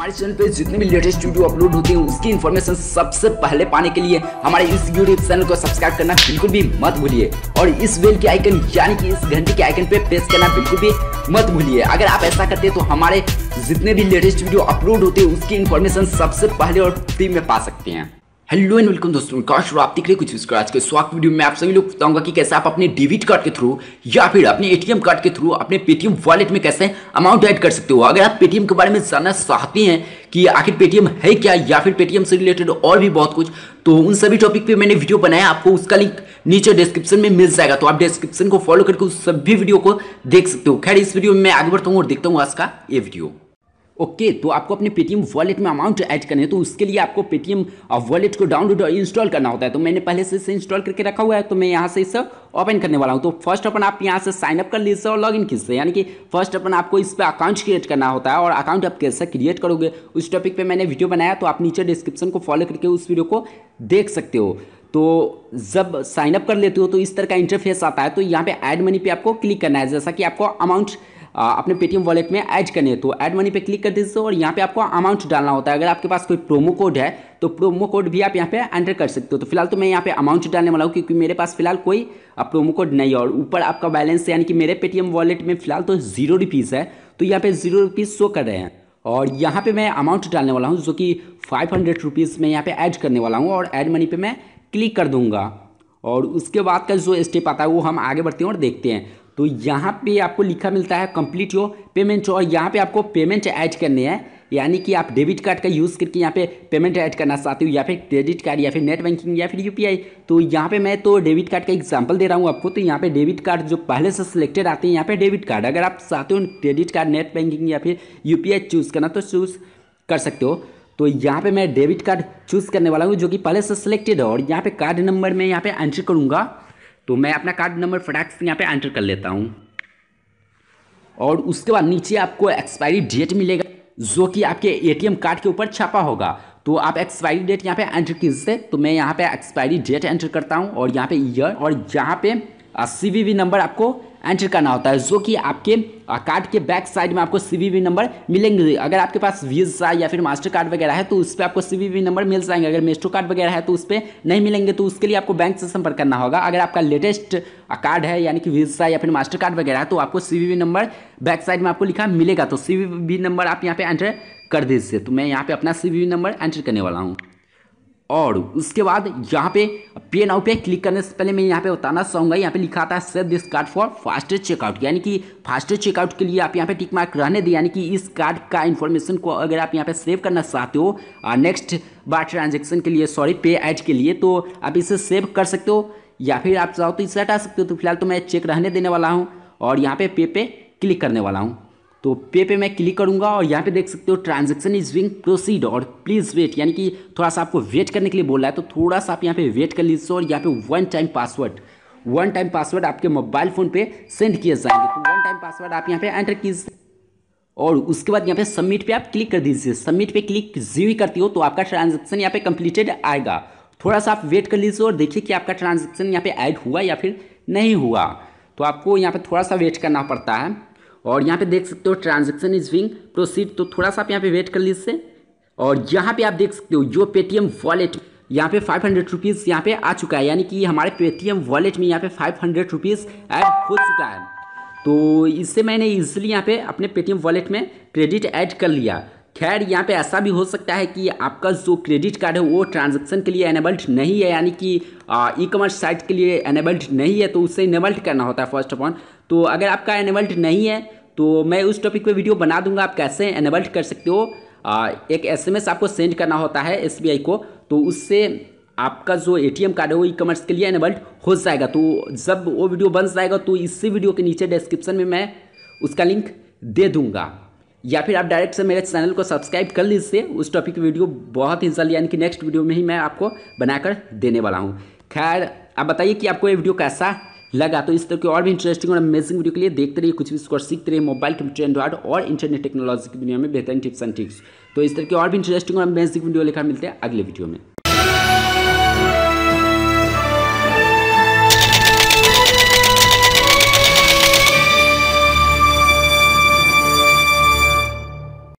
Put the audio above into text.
हमारे चैनल पे जितने भी लेटेस्ट वीडियो अपलोड होते हैं उसकी इन्फॉर्मेशन सबसे पहले पाने के लिए हमारे इस यूट्यूब चैनल को सब्सक्राइब करना बिल्कुल भी मत भूलिए और इस बेल के आइकन यानी कि इस घंटे के आइकन पे प्रेस करना बिल्कुल भी मत भूलिए अगर आप ऐसा करते हैं तो हमारे जितने भी लेटेस्ट वीडियो अपलोड होते हैं उसकी इन्फॉर्मेशन सबसे पहले और फ्री में पा सकते हैं हेलो एंड वेलकम दोस्तों काश आप देख रहे कुछ आज के स्वागत वीडियो में आप सभी लोग बताऊंगा कि कैसे आप अपने डेबिट कार्ड के थ्रू या फिर अपने एटीएम कार्ड के थ्रू अपने पेटीएम वॉलेट में कैसे अमाउंट ऐड कर सकते हो अगर आप पेटीएम के बारे में जानना चाहते हैं कि आखिर पेटीएम है क्या या फिर पेटीएम से रिलेटेड और भी बहुत कुछ तो उन सभी टॉपिक पे मैंने वीडियो बनाया आपको उसका लिंक नीचे डिस्क्रिप्शन में मिल जाएगा तो आप डिस्क्रिप्शन को फॉलो करके उस सभी वीडियो को देख सकते हो खैर इस वीडियो में मैं आगे बढ़ता हूँ और देखता हूँ आज का ये वीडियो ओके okay, तो आपको अपने पेटीएम वॉलेट में अमाउंट ऐड करने तो उसके लिए आपको पेटीएम वॉलेट को डाउनलोड और इंस्टॉल करना होता है तो मैंने पहले से इसे इंस्टॉल करके रखा हुआ है तो मैं यहाँ से इसे ओपन करने वाला हूँ तो फर्स्ट अपन आप यहाँ से साइनअप कर लीजिए और लॉग इन कीजिए यानी कि फर्स्ट अपन आपको इस पर अकाउंट क्रिएट करना होता है और अकाउंट आप कैसे क्रिएट करोगे उस टॉपिक पर मैंने वीडियो बनाया तो आप नीचे डिस्क्रिप्शन को फॉलो करके उस वीडियो को देख सकते हो तो जब साइनअप कर लेते हो तो इस तरह का इंटरफेस आता है तो यहाँ पे ऐड मनी पे आपको क्लिक करना है जैसा कि आपको अमाउंट अपने पेटीएम वॉलेट में ऐड करने तो ऐड मनी पे क्लिक कर दीजिए और यहाँ पे आपको अमाउंट डालना होता है अगर आपके पास कोई प्रोमो कोड है तो प्रोमो कोड भी आप यहाँ पे एंटर कर सकते हो तो फिलहाल तो मैं यहाँ पे अमाउंट डालने वाला हूँ क्योंकि मेरे पास फिलहाल कोई प्रोमो कोड नहीं है और ऊपर आपका बैलेंस यानी कि मेरे पेटीएम वॉलेट में फिलहाल तो जीरो रुपीज़ है तो यहाँ पे जीरो रुपीज़ शो कर रहे हैं और यहाँ पे मैं अमाउंट डालने वाला हूँ जो कि फाइव हंड्रेड रुपीज़ में यहाँ पे ऐड करने वाला हूँ और ऐड मनी पे मैं क्लिक कर दूँगा और उसके बाद का जो स्टेप आता है वो हम आगे बढ़ते हैं और देखते हैं तो यहाँ पे आपको लिखा मिलता है कंप्लीट योर पेमेंट और यहाँ पे आपको पेमेंट ऐड करने हैं यानी कि आप डेबिट कार्ड का यूज़ करके यहाँ पे पेमेंट ऐड करना चाहते हो या फिर क्रेडिट कार्ड या फिर नेट बैंकिंग या फिर यूपीआई तो यहाँ पे मैं तो डेबिट कार्ड का एग्जांपल दे रहा हूँ आपको तो यहाँ पे डेबिट कार्ड जो पहले से सिलेक्टेड आते हैं यहाँ पे डेबिट कार्ड अगर आप चाहते हो क्रेडिट कार्ड नेट बैंकिंग या फिर यू चूज़ करना तो चूज़ कर सकते हो तो यहाँ पर मैं डेबिट कार्ड चूज़ करने वाला हूँ जो कि पहले से सिलेक्टेड है और यहाँ पर कार्ड नंबर में यहाँ पर एंट्री करूँगा तो मैं अपना कार्ड नंबर फटाक से यहाँ पे एंटर कर लेता हूँ और उसके बाद नीचे आपको एक्सपायरी डेट मिलेगा जो कि आपके एटीएम कार्ड के ऊपर छापा होगा तो आप एक्सपायरी डेट यहाँ पे एंटर कीजिए तो मैं यहाँ पे एक्सपायरी डेट एंटर करता हूँ और यहाँ पे ईयर और यहाँ पे सी वी नंबर आपको एंटर करना होता है जो कि आपके कार्ड के बैक साइड में आपको सी नंबर मिलेंगे अगर आपके पास वीज़ा या फिर मास्टर कार्ड वगैरह है तो उस पर आपको सी नंबर मिल जाएंगे अगर मेस्ट्रो कार्ड वगैरह है तो उस पर नहीं मिलेंगे तो उसके लिए आपको बैंक से संपर्क करना होगा अगर आपका लेटेस्ट कार्ड है यानी कि वीज़ा या फिर मास्टर कार्ड वगैरह है तो आपको सी नंबर बैक साइड में आपको लिखा मिलेगा तो सी नंबर आप यहाँ पर एंटर कर दीजिए तो मैं यहाँ पर अपना सी नंबर एंटर करने वाला हूँ और उसके बाद यहाँ पे पे नाउ पे क्लिक करने से पहले मैं यहाँ पे बताना चाहूँगा यहाँ पे लिखा आता है save this card for fast checkout यानी कि फास्ट चेकआउट के लिए आप यहाँ पे टिक मार्क रहने दें यानी कि इस कार्ड का इन्फॉर्मेशन को अगर आप यहाँ पे सेव करना चाहते हो नेक्स्ट बार ट्रांजेक्शन के लिए सॉरी पे ऐड के लिए तो आप इसे सेव कर सकते हो या फिर आप चाहो तो इसे हटा सकते हो तो फिलहाल तो मैं चेक रहने देने वाला हूँ और यहाँ पे पे पे क्लिक करने वाला हूँ तो पे पे मैं क्लिक करूंगा और यहाँ पे देख सकते हो ट्रांजेक्शन इज विंग प्रोसीड और प्लीज़ वेट यानी कि थोड़ा सा आपको वेट करने के लिए बोल रहा है तो थोड़ा सा आप यहाँ पे वेट कर लीजिए और यहाँ पे one time password one time password आपके मोबाइल फ़ोन पे सेंड किए जाएंगे तो वन टाइम पासवर्ड आप यहाँ पे एंटर कीजिए और उसके बाद यहाँ पे सबमिट पे आप क्लिक कर दीजिए सबमिट पे क्लिक जीवी करती हो तो आपका ट्रांजेक्शन यहाँ पे कंप्लीटेड आएगा थोड़ा सा आप वेट कर लीजिए और देखिए कि आपका ट्रांजेक्शन यहाँ पे ऐड हुआ या फिर नहीं हुआ तो आपको यहाँ पे थोड़ा सा वेट करना पड़ता है और यहाँ पे देख सकते हो ट्रांजेक्शन इज विंग प्रोसीड तो थोड़ा सा आप यहाँ पे वेट कर लीजिए और यहाँ पे आप देख सकते हो जो पेटीएम वॉलेट यहाँ पे फाइव हंड्रेड रुपीज़ यहाँ पे आ चुका है यानी कि हमारे पेटीएम वॉलेट में यहाँ पे फाइव हंड्रेड रुपीज़ ऐड हो चुका है तो इससे मैंने इजिली यहाँ पे अपने पेटीएम वॉलेट में क्रेडिट ऐड कर लिया खैर यहाँ पे ऐसा भी हो सकता है कि आपका जो क्रेडिट कार्ड है वो ट्रांजैक्शन के लिए एनेबल्ड नहीं है यानी कि ई कॉमर्स साइट के लिए एनेबल्ड नहीं है तो उसे इनेबल्ड करना होता है फर्स्ट ऑफ ऑल तो अगर आपका एनेबल्ड नहीं है तो मैं उस टॉपिक पे वीडियो बना दूंगा आप कैसे एनेबल्ड कर सकते हो आ, एक एसएमएस आपको सेंड करना होता है एसबीआई को तो उससे आपका जो एटीएम कार्ड है वो ई कॉमर्स के लिए एनेबल्ड हो जाएगा तो जब वो वीडियो बन जाएगा तो इसी वीडियो के नीचे डिस्क्रिप्शन में मैं उसका लिंक दे दूंगा या फिर आप डायरेक्ट से मेरे चैनल को सब्सक्राइब कर लीजिए उस टॉपिक की वीडियो बहुत ही जल्द यानी कि नेक्स्ट वीडियो में ही मैं आपको बनाकर देने वाला हूँ खैर आप बताइए कि आपको ये वीडियो कैसा लगा तो इस तरह के और भी इंटरेस्टिंग और अमेजिंग वीडियो के लिए देखते रहिए कुछ भी उसको सीखते रहिए मोबाइल कंप्यूटर एंड्रॉइड और इंटरनेट टेक्नोलॉजी की दुनिया में बेहतरीन टिप्स एंड ट्रिक्स तो इस तरह के और भी इंटरेस्टिंग और अमेजिंग वीडियो लेकर मिलते हैं अगले वीडियो में